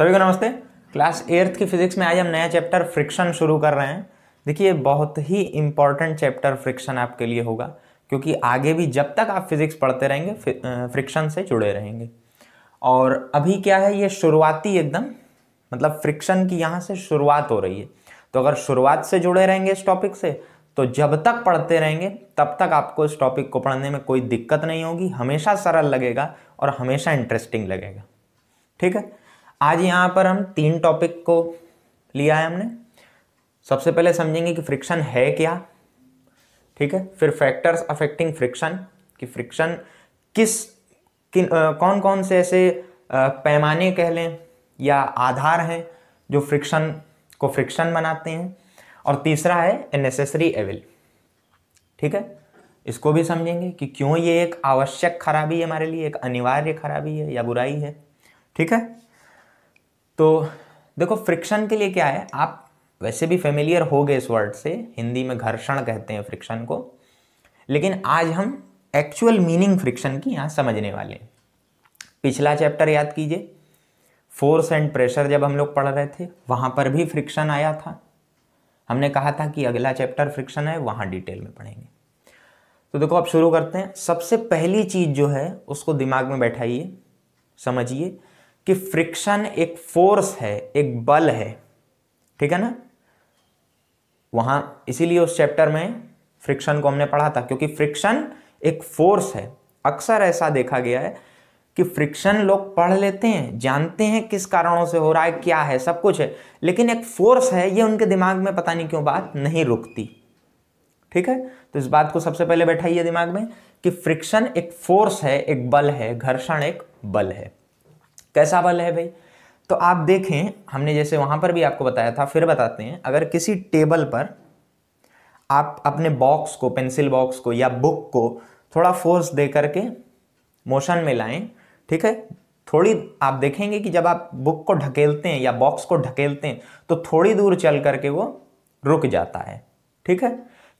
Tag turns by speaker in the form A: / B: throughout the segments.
A: सभी को नमस्ते क्लास एर्थ की फिजिक्स में आज हम नया चैप्टर फ्रिक्शन शुरू कर रहे हैं देखिए बहुत ही इंपॉर्टेंट चैप्टर फ्रिक्शन आपके लिए होगा क्योंकि आगे भी जब तक आप फिजिक्स पढ़ते रहेंगे फ्रिक्शन से जुड़े रहेंगे और अभी क्या है ये शुरुआती एकदम मतलब फ्रिक्शन की यहाँ से शुरुआत हो रही है तो अगर शुरुआत से जुड़े रहेंगे इस टॉपिक से तो जब तक पढ़ते रहेंगे तब तक आपको इस टॉपिक को पढ़ने में कोई दिक्कत नहीं होगी हमेशा सरल लगेगा और हमेशा इंटरेस्टिंग लगेगा ठीक है आज यहाँ पर हम तीन टॉपिक को लिया है हमने सबसे पहले समझेंगे कि फ्रिक्शन है क्या ठीक है फिर फैक्टर्स अफेक्टिंग फ्रिक्शन कि फ्रिक्शन किस किन आ, कौन कौन से ऐसे पैमाने कह लें या आधार हैं जो फ्रिक्शन को फ्रिक्शन बनाते हैं और तीसरा है अनेसेसरी एविल ठीक है इसको भी समझेंगे कि क्यों ये एक आवश्यक खराबी है हमारे लिए एक अनिवार्य खराबी है या बुराई है ठीक है तो देखो फ्रिक्शन के लिए क्या है आप वैसे भी फेमिलियर हो गए इस वर्ड से हिंदी में घर्षण कहते हैं फ्रिक्शन को लेकिन आज हम एक्चुअल मीनिंग फ्रिक्शन की यहाँ समझने वाले हैं पिछला चैप्टर याद कीजिए फोर्स एंड प्रेशर जब हम लोग पढ़ रहे थे वहाँ पर भी फ्रिक्शन आया था हमने कहा था कि अगला चैप्टर फ्रिक्शन है वहाँ डिटेल में पढ़ेंगे तो देखो अब शुरू करते हैं सबसे पहली चीज़ जो है उसको दिमाग में बैठाइए समझिए कि फ्रिक्शन एक फोर्स है एक बल है ठीक है ना वहां इसीलिए उस चैप्टर में फ्रिक्शन को हमने पढ़ा था क्योंकि फ्रिक्शन एक फोर्स है अक्सर ऐसा देखा गया है कि फ्रिक्शन लोग पढ़ लेते हैं जानते हैं किस कारणों से हो रहा है क्या है सब कुछ है लेकिन एक फोर्स है ये उनके दिमाग में पता नहीं क्यों बात नहीं रुकती ठीक है तो इस बात को सबसे पहले बैठाइए दिमाग में कि फ्रिक्शन एक फोर्स है एक बल है घर्षण एक बल है कैसा बल है भाई तो आप देखें हमने जैसे वहां पर भी आपको बताया था फिर बताते हैं अगर किसी टेबल पर आप अपने बॉक्स को पेंसिल बॉक्स को या बुक को थोड़ा फोर्स दे करके मोशन में लाएं ठीक है थोड़ी आप देखेंगे कि जब आप बुक को ढकेलते हैं या बॉक्स को ढकेलते हैं तो थोड़ी दूर चल करके वो रुक जाता है ठीक है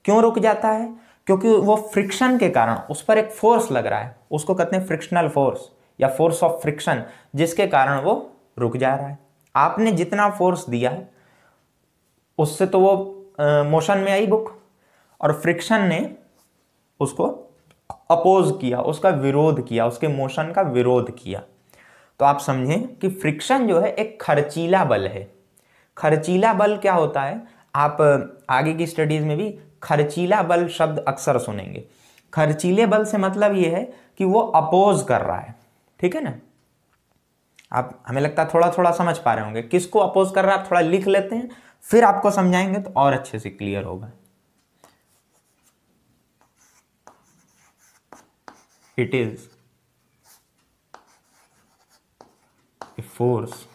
A: क्यों रुक जाता है क्योंकि वो फ्रिक्शन के कारण उस पर एक फोर्स लग रहा है उसको कहते हैं फ्रिक्शनल फोर्स या फोर्स ऑफ फ्रिक्शन जिसके कारण वो रुक जा रहा है आपने जितना फोर्स दिया है उससे तो वो मोशन में आई बुक और फ्रिक्शन ने उसको अपोज किया उसका विरोध किया उसके मोशन का विरोध किया तो आप समझें कि फ्रिक्शन जो है एक खर्चीला बल है खर्चीला बल क्या होता है आप आगे की स्टडीज़ में भी खर्चीला बल शब्द अक्सर सुनेंगे खर्चीले बल से मतलब ये है कि वो अपोज कर रहा है ठीक है ना आप हमें लगता है थोड़ा थोड़ा समझ पा रहे होंगे किसको अपोज कर रहा है आप थोड़ा लिख लेते हैं फिर आपको समझाएंगे तो और अच्छे से क्लियर होगा it is a force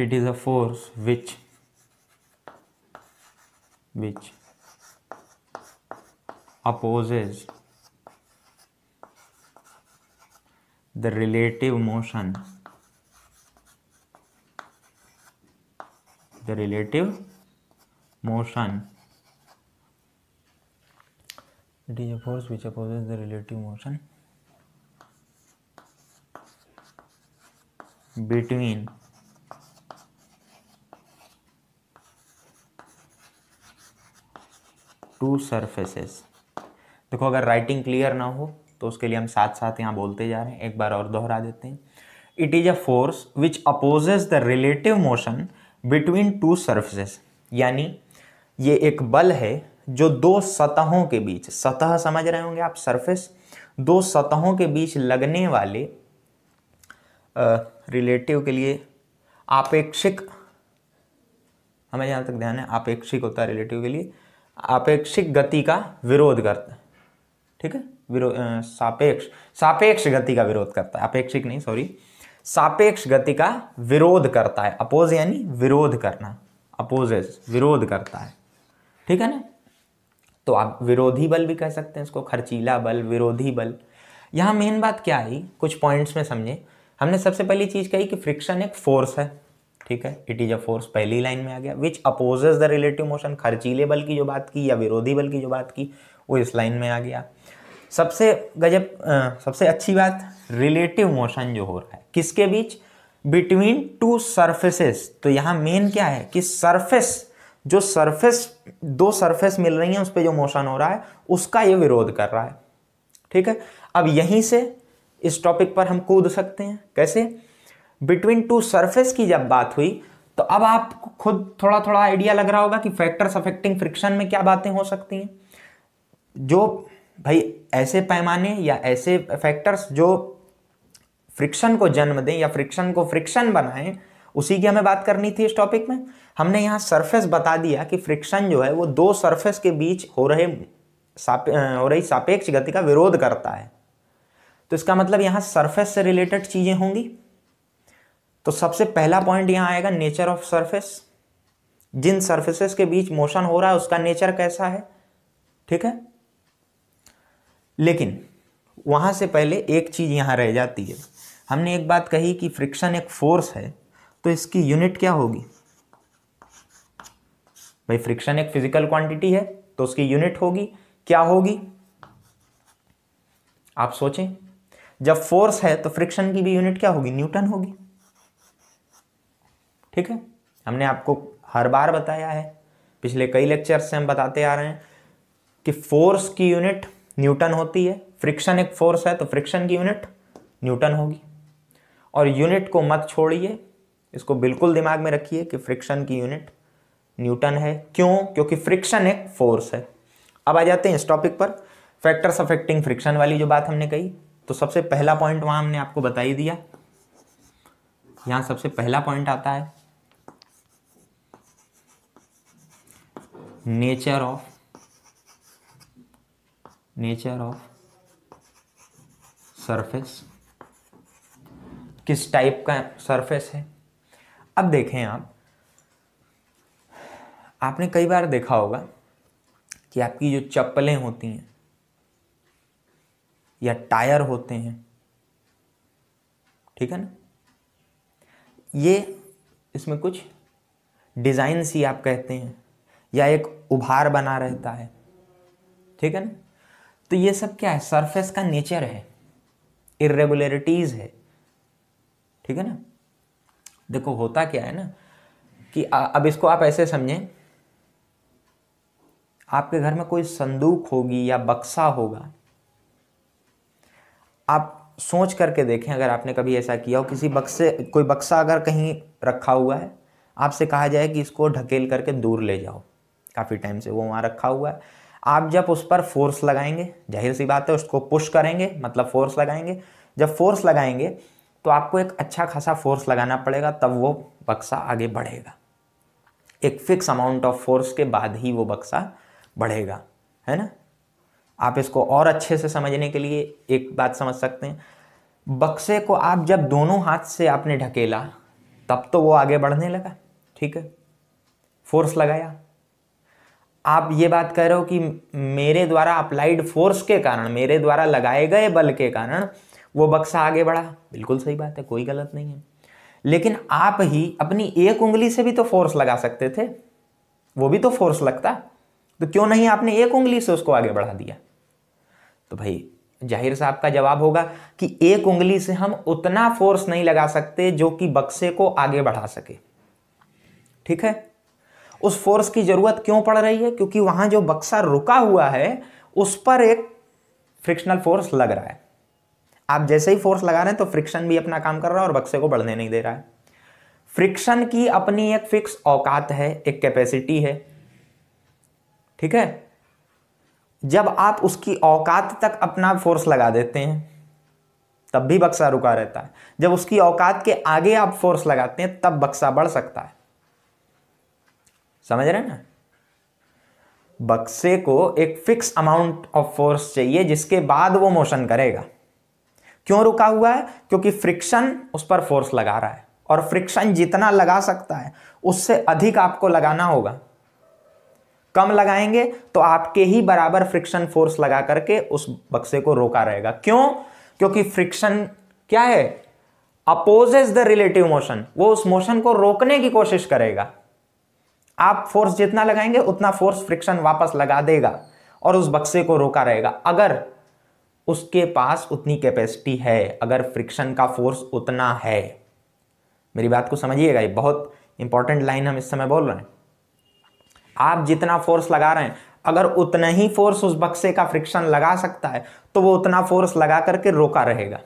A: it is a force which which opposes the relative motion the relative motion it is a force which opposes the relative motion between two surfaces देखो अगर राइटिंग क्लियर ना हो तो उसके लिए हम साथ साथ यहाँ बोलते जा रहे हैं एक बार और दोहरा देते हैं it is a force which opposes the relative motion between two surface यानी ये एक बल है जो दो सतहों के बीच सतह समझ रहे होंगे आप सरफेस दो सतहों के बीच लगने वाले रिलेटिव के लिए आपेक्षिक हमें यहाँ तक ध्यान है आपेक्षिक होता है रिलेटिव के लिए आपेक्षिक गति का विरोध करता ठीक है विरोध सापेक्ष सापेक्ष गति का विरोध करता है अपेक्षिक नहीं सॉरी सापेक्ष गति का विरोध करता है अपोज यानी विरोध करना अपोजेस विरोध करता है ठीक है ना तो आप विरोधी बल भी कह सकते हैं इसको खर्चीला बल विरोधी बल यहां मेन बात क्या आई कुछ पॉइंट्स में समझे हमने सबसे पहली चीज़ कही कि फ्रिक्शन एक फोर्स है ठीक है इट इज़ अ फोर्स पहली लाइन में आ गया which opposes the relative motion खर्चीले बल की जो बात की या विरोधी बल की जो बात की वो इस लाइन में आ गया सबसे गजब सबसे अच्छी बात रिलेटिव मोशन जो हो रहा है किसके बीच बिटवीन टू सर्फेसेस तो यहाँ मेन क्या है कि सरफेस जो सरफेस दो सरफेस मिल रही हैं उस पर जो मोशन हो रहा है उसका ये विरोध कर रहा है ठीक है अब यहीं से इस टॉपिक पर हम कूद सकते हैं कैसे बिटवीन टू सरफेस की जब बात हुई तो अब आपको खुद थोड़ा थोड़ा आइडिया लग रहा होगा कि फैक्टर्स अफेक्टिंग फ्रिक्शन में क्या बातें हो सकती हैं जो भाई ऐसे पैमाने या ऐसे फैक्टर्स जो फ्रिक्शन को जन्म दें या फ्रिक्शन को फ्रिक्शन बनाएं उसी की हमें बात करनी थी इस टॉपिक में हमने यहाँ सरफेस बता दिया कि फ्रिक्शन जो है वो दो सरफेस के बीच हो रहे हो रही सापेक्ष गति का विरोध करता है तो इसका मतलब यहाँ सरफेस से रिलेटेड चीज़ें होंगी तो सबसे पहला पॉइंट यहाँ आएगा नेचर ऑफ सरफेस जिन सरफेसेस के बीच मोशन हो रहा है उसका नेचर कैसा है ठीक है लेकिन वहाँ से पहले एक चीज़ यहाँ रह जाती है हमने एक बात कही कि फ्रिक्शन एक फोर्स है तो इसकी यूनिट क्या होगी भाई फ्रिक्शन एक फिजिकल क्वांटिटी है तो उसकी यूनिट होगी क्या होगी आप सोचें जब फोर्स है तो फ्रिक्शन की भी यूनिट क्या होगी न्यूटन होगी ठीक है हमने आपको हर बार बताया है पिछले कई लेक्चर से हम बताते आ रहे हैं कि फोर्स की यूनिट न्यूटन होती है फ्रिक्शन एक फोर्स है तो फ्रिक्शन की यूनिट न्यूटन होगी और यूनिट को मत छोड़िए इसको बिल्कुल दिमाग में रखिए कि फ्रिक्शन की यूनिट न्यूटन है क्यों क्योंकि फ्रिक्शन एक फोर्स है अब आ जाते हैं इस टॉपिक पर फैक्टर्स अफेक्टिंग फ्रिक्शन वाली जो बात हमने कही तो सबसे पहला पॉइंट वहां हमने आपको बता ही दिया यहां सबसे पहला पॉइंट आता है nature of nature of surface किस टाइप का सरफेस है अब देखें आप आपने कई बार देखा होगा कि आपकी जो चप्पलें होती हैं या टायर होते हैं ठीक है ना ये इसमें कुछ डिज़ाइन सी आप कहते हैं या एक उभार बना रहता है ठीक है ना तो ये सब क्या है सरफेस का नेचर है इरेगुलरिटीज़ है ठीक है ना देखो होता क्या है ना कि अब इसको आप ऐसे समझें आपके घर में कोई संदूक होगी या बक्सा होगा आप सोच करके देखें अगर आपने कभी ऐसा किया हो किसी बक्से कोई बक्सा अगर कहीं रखा हुआ है आपसे कहा जाए कि इसको ढकेल करके दूर ले जाओ काफ़ी टाइम से वो वहाँ रखा हुआ है आप जब उस पर फोर्स लगाएंगे जाहिर सी बात है उसको पुश करेंगे मतलब फोर्स लगाएंगे जब फोर्स लगाएंगे तो आपको एक अच्छा खासा फोर्स लगाना पड़ेगा तब वो बक्सा आगे बढ़ेगा एक फिक्स अमाउंट ऑफ फोर्स के बाद ही वो बक्सा बढ़ेगा है ना आप इसको और अच्छे से समझने के लिए एक बात समझ सकते हैं बक्से को आप जब दोनों हाथ से आपने ढकेला तब तो वो आगे बढ़ने लगा ठीक है फोर्स लगाया आप ये बात कह रहे हो कि मेरे द्वारा अप्लाइड फोर्स के कारण मेरे द्वारा लगाए गए बल के कारण वो बक्सा आगे बढ़ा बिल्कुल सही बात है कोई गलत नहीं है लेकिन आप ही अपनी एक उंगली से भी तो फोर्स लगा सकते थे वो भी तो फोर्स लगता तो क्यों नहीं आपने एक उंगली से उसको आगे बढ़ा दिया तो भाई जाहिर साहब का जवाब होगा कि एक उंगली से हम उतना फोर्स नहीं लगा सकते जो कि बक्से को आगे बढ़ा सके ठीक है उस फोर्स की ज़रूरत क्यों पड़ रही है क्योंकि वहां जो बक्सा रुका हुआ है उस पर एक फ्रिक्शनल फोर्स लग रहा है आप जैसे ही फोर्स लगा रहे हैं तो फ्रिक्शन भी अपना काम कर रहा है और बक्से को बढ़ने नहीं दे रहा है फ्रिक्शन की अपनी एक फिक्स औकात है एक कैपेसिटी है ठीक है जब आप उसकी औकात तक अपना फोर्स लगा देते हैं तब भी बक्सा रुका रहता है जब उसकी औकात के आगे आप फोर्स लगाते हैं तब बक्सा बढ़ सकता है समझ रहे हैं ना बक्से को एक फिक्स अमाउंट ऑफ फोर्स चाहिए जिसके बाद वो मोशन करेगा क्यों रुका हुआ है क्योंकि फ्रिक्शन उस पर फोर्स लगा रहा है और फ्रिक्शन जितना लगा सकता है उससे अधिक आपको लगाना होगा कम लगाएंगे तो आपके ही बराबर फ्रिक्शन फोर्स लगा करके उस बक्से को रोका रहेगा क्यों क्योंकि फ्रिक्शन क्या है अपोजेस द रिलेटिव मोशन वो उस मोशन को रोकने की कोशिश करेगा आप फोर्स जितना लगाएंगे उतना फोर्स फ्रिक्शन वापस लगा देगा और उस बक्से को रोका रहेगा अगर उसके पास उतनी कैपेसिटी है अगर फ्रिक्शन का फोर्स उतना है मेरी बात को समझिएगा ये बहुत इंपॉर्टेंट लाइन हम इस समय बोल रहे हैं आप जितना फोर्स लगा रहे हैं अगर उतना ही फोर्स उस बक्से का फ्रिक्शन लगा सकता है तो वो उतना फोर्स लगा करके रोका रहेगा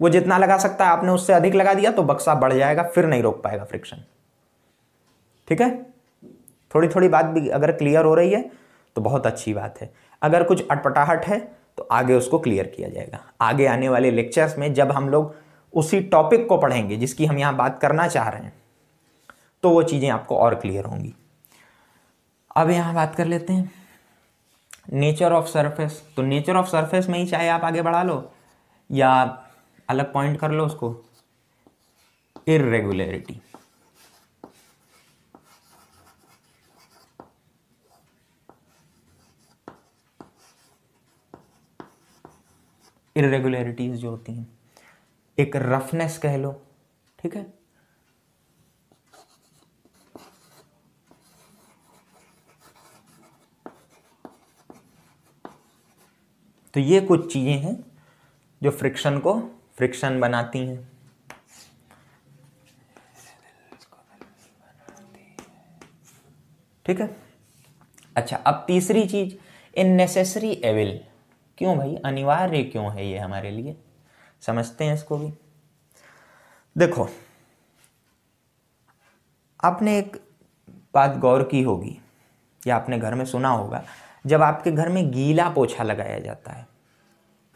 A: वो जितना लगा सकता है आपने उससे अधिक लगा दिया तो बक्सा बढ़ जाएगा फिर नहीं रोक पाएगा फ्रिक्शन ठीक है थोड़ी थोड़ी बात भी अगर क्लियर हो रही है तो बहुत अच्छी बात है अगर कुछ अटपटाहट है तो आगे उसको क्लियर किया जाएगा आगे आने वाले लेक्चर्स में जब हम लोग उसी टॉपिक को पढ़ेंगे जिसकी हम यहाँ बात करना चाह रहे हैं तो वो चीज़ें आपको और क्लियर होंगी अब यहाँ बात कर लेते हैं नेचर ऑफ सरफेस तो नेचर ऑफ सरफेस में ही चाहे आप आगे बढ़ा लो या अलग पॉइंट कर लो उसको इरेगुलरिटी इरेगुलरिटीज़ जो होती हैं एक रफनेस कह लो ठीक है तो ये कुछ चीज़ें हैं जो फ्रिक्शन को फ्रिक्शन बनाती हैं ठीक है अच्छा अब तीसरी चीज इन नेसेसरी एविल क्यों भाई अनिवार्य क्यों है ये हमारे लिए समझते हैं इसको भी देखो आपने एक बात गौर की होगी या आपने घर में सुना होगा जब आपके घर में गीला पोछा लगाया जाता है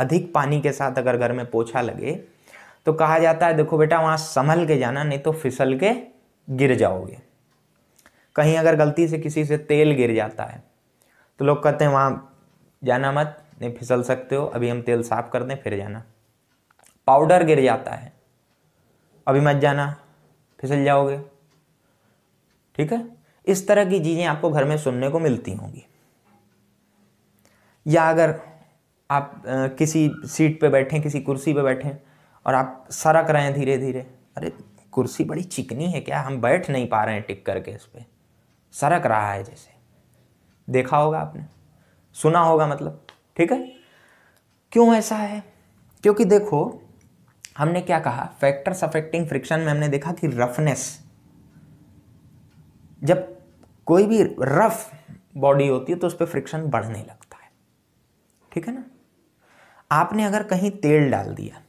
A: अधिक पानी के साथ अगर घर में पोछा लगे तो कहा जाता है देखो बेटा वहाँ संभल के जाना नहीं तो फिसल के गिर जाओगे कहीं अगर गलती से किसी से तेल गिर जाता है तो लोग कहते हैं वहाँ जाना मत नहीं फिसल सकते हो अभी हम तेल साफ कर दें फिर जाना पाउडर गिर जाता है अभी मत जाना फिसल जाओगे ठीक है इस तरह की चीज़ें आपको घर में सुनने को मिलती होंगी या अगर आप किसी सीट पे बैठें किसी कुर्सी पे बैठें और आप सरक रहे हैं धीरे धीरे अरे कुर्सी बड़ी चिकनी है क्या हम बैठ नहीं पा रहे हैं टिक करके इस पर सरक रहा है जैसे देखा होगा आपने सुना होगा मतलब ठीक है क्यों ऐसा है क्योंकि देखो हमने क्या कहा फैक्टर्स अफेक्टिंग फ्रिक्शन में हमने देखा कि रफनेस जब कोई भी रफ बॉडी होती है तो उस पर फ्रिक्शन बढ़ने लगता है ठीक है ना आपने अगर कहीं तेल डाल दिया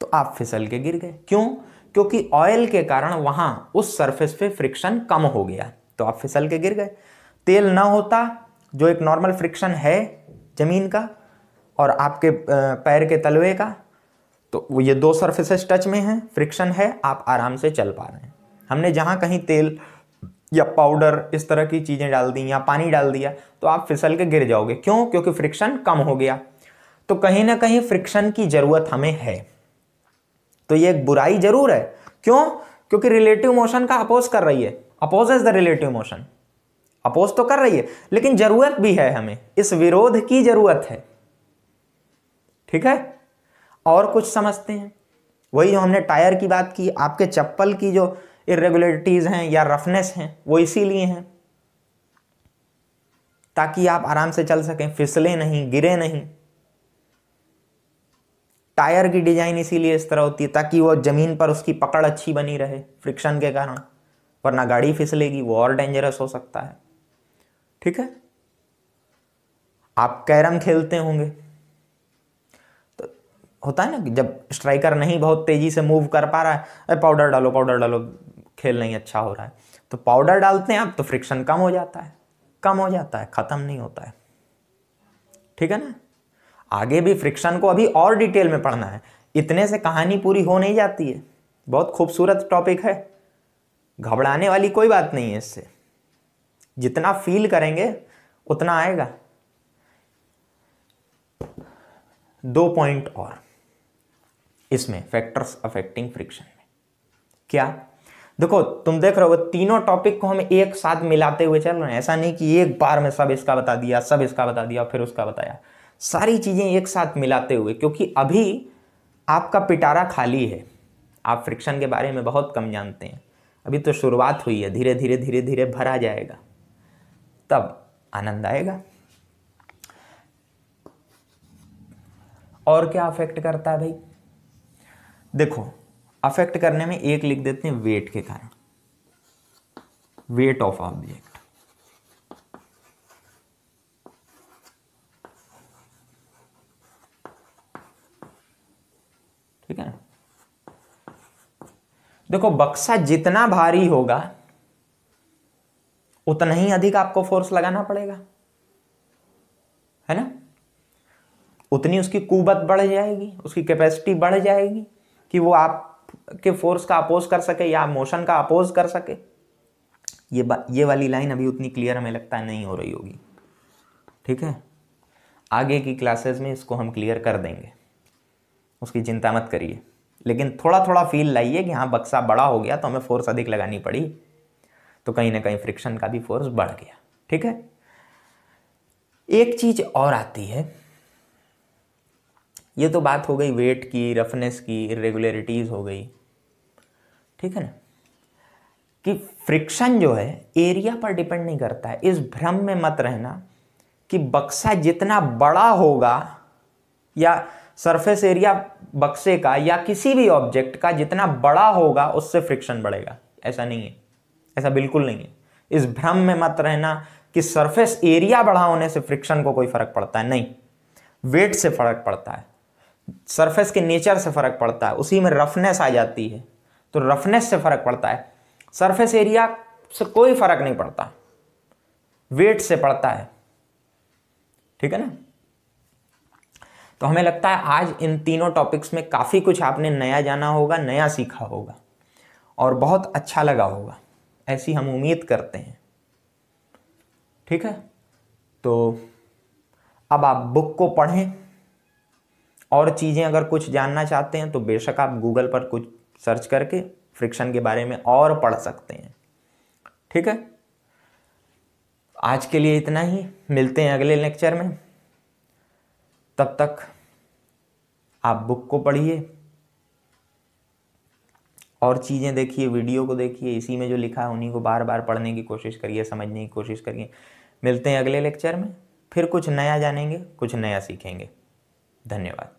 A: तो आप फिसल के गिर गए क्यों क्योंकि ऑयल के कारण वहां उस सरफेस पे फ्रिक्शन कम हो गया तो आप फिसल के गिर गए तेल ना होता जो एक नॉर्मल फ्रिक्शन है ज़मीन का और आपके पैर के तलवे का तो वो ये दो सर्फेसेस टच में हैं फ्रिक्शन है आप आराम से चल पा रहे हैं हमने जहाँ कहीं तेल या पाउडर इस तरह की चीज़ें डाल दी या पानी डाल दिया तो आप फिसल के गिर जाओगे क्यों क्योंकि फ्रिक्शन कम हो गया तो कहीं ना कहीं फ्रिक्शन की ज़रूरत हमें है तो ये एक बुराई ज़रूर है क्यों क्योंकि रिलेटिव मोशन का अपोज कर रही है oppose is the relative motion oppose तो कर रही है लेकिन जरूरत भी है हमें इस विरोध की जरूरत है ठीक है और कुछ समझते हैं वही जो हमने टायर की बात की आपके चप्पल की जो इरेगुलरिटीज़ हैं या रफनेस हैं वो इसीलिए हैं ताकि आप आराम से चल सकें फिसले नहीं गिरे नहीं टायर की डिजाइन इसीलिए इस तरह होती है ताकि वो ज़मीन पर उसकी पकड़ अच्छी बनी रहे फ्रिक्शन के कारण वरना गाड़ी फिसलेगी वो और डेंजरस हो सकता है ठीक है आप कैरम खेलते होंगे तो होता है ना जब स्ट्राइकर नहीं बहुत तेज़ी से मूव कर पा रहा है अरे पाउडर डालो पाउडर डालो खेल नहीं अच्छा हो रहा है तो पाउडर डालते हैं आप तो फ्रिक्शन कम हो जाता है कम हो जाता है ख़त्म नहीं होता है ठीक है ना आगे भी फ्रिक्शन को अभी और डिटेल में पढ़ना है इतने से कहानी पूरी हो नहीं जाती है बहुत खूबसूरत टॉपिक है घबराने वाली कोई बात नहीं है इससे जितना फील करेंगे उतना आएगा दो पॉइंट और इसमें फैक्टर्स अफेक्टिंग फ्रिक्शन में क्या देखो तुम देख रहे हो तीनों टॉपिक को हम एक साथ मिलाते हुए चल रहे हैं ऐसा नहीं कि एक बार में सब इसका बता दिया सब इसका बता दिया फिर उसका बताया सारी चीज़ें एक साथ मिलाते हुए क्योंकि अभी आपका पिटारा खाली है आप फ्रिक्शन के बारे में बहुत कम जानते हैं अभी तो शुरुआत हुई है धीरे धीरे धीरे धीरे भरा जाएगा तब आनंद आएगा और क्या अफेक्ट करता है भाई देखो अफेक्ट करने में एक लिख देते हैं वेट के कारण वेट ऑफ ऑब्जेक्ट ठीक है देखो बक्सा जितना भारी होगा उतना ही अधिक आपको फोर्स लगाना पड़ेगा है ना उतनी उसकी कुवत बढ़ जाएगी उसकी कैपेसिटी बढ़ जाएगी कि वो आपके फोर्स का अपोज कर सके या मोशन का अपोज कर सके ये ये वाली लाइन अभी उतनी क्लियर हमें लगता है नहीं हो रही होगी ठीक है आगे की क्लासेस में इसको हम क्लियर कर देंगे उसकी चिंता मत करिए लेकिन थोड़ा थोड़ा फील लाइए कि हाँ बक्सा बड़ा हो गया तो हमें फोर्स अधिक लगानी पड़ी तो कहीं ना कहीं फ्रिक्शन का भी फोर्स बढ़ गया ठीक है एक चीज़ और आती है ये तो बात हो गई वेट की रफनेस की इरेगुलरिटीज़ हो गई ठीक है ना कि फ्रिक्शन जो है एरिया पर डिपेंड नहीं करता है इस भ्रम में मत रहना कि बक्सा जितना बड़ा होगा या सरफेस एरिया बक्से का या किसी भी ऑब्जेक्ट का जितना बड़ा होगा उससे फ्रिक्शन बढ़ेगा ऐसा नहीं है ऐसा बिल्कुल नहीं है इस भ्रम में मत रहना कि सरफेस एरिया बढ़ा होने से फ्रिक्शन को कोई फर्क पड़ता है नहीं वेट से फर्क पड़ता है सरफेस के नेचर से फर्क पड़ता है उसी में रफनेस आ जाती है तो रफनेस से फर्क पड़ता है सरफेस एरिया से कोई फर्क नहीं पड़ता वेट से पड़ता है ठीक है ना तो हमें लगता है आज इन तीनों टॉपिक्स में काफ़ी कुछ आपने नया जाना होगा नया सीखा होगा और बहुत अच्छा लगा होगा ऐसी हम उम्मीद करते हैं ठीक है तो अब आप बुक को पढ़ें और चीज़ें अगर कुछ जानना चाहते हैं तो बेशक आप गूगल पर कुछ सर्च करके फ्रिक्शन के बारे में और पढ़ सकते हैं ठीक है आज के लिए इतना ही मिलते हैं अगले लेक्चर में तब तक आप बुक को पढ़िए और चीज़ें देखिए वीडियो को देखिए इसी में जो लिखा है उन्हीं को बार बार पढ़ने की कोशिश करिए समझने की कोशिश करिए मिलते हैं अगले लेक्चर में फिर कुछ नया जानेंगे कुछ नया सीखेंगे धन्यवाद